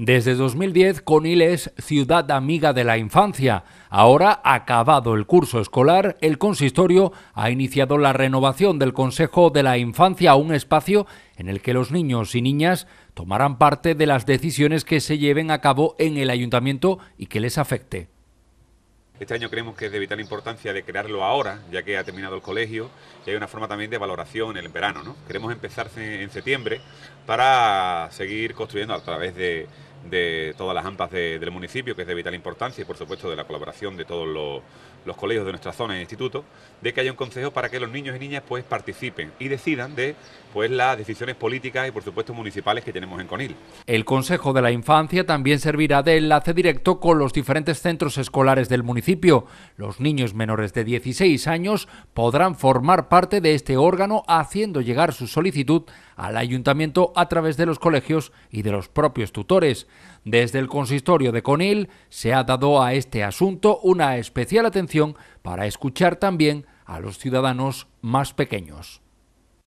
Desde 2010, Conil es ciudad amiga de la infancia. Ahora, acabado el curso escolar, el consistorio ha iniciado la renovación del Consejo de la Infancia, un espacio en el que los niños y niñas tomarán parte de las decisiones que se lleven a cabo en el ayuntamiento y que les afecte. Este año creemos que es de vital importancia de crearlo ahora, ya que ha terminado el colegio y hay una forma también de valoración en el verano. Queremos empezar en septiembre para seguir construyendo a través de, de todas las AMPAs del municipio, que es de vital importancia, y por supuesto de la colaboración de todos los, colegios de nuestra zona e instituto... de que haya un consejo para que los niños y niñas pues participen y decidan de pues las decisiones políticas y por supuesto municipales que tenemos en Conil. El Consejo de la Infancia también servirá de enlace directo con los diferentes centros escolares del municipio. Los niños menores de 16 años podrán formar parte de este órgano haciendo llegar su solicitud al ayuntamiento a través de los colegios y de los propios tutores. Desde el consistorio de Conil se ha dado a este asunto una especial atención para escuchar también a los ciudadanos más pequeños.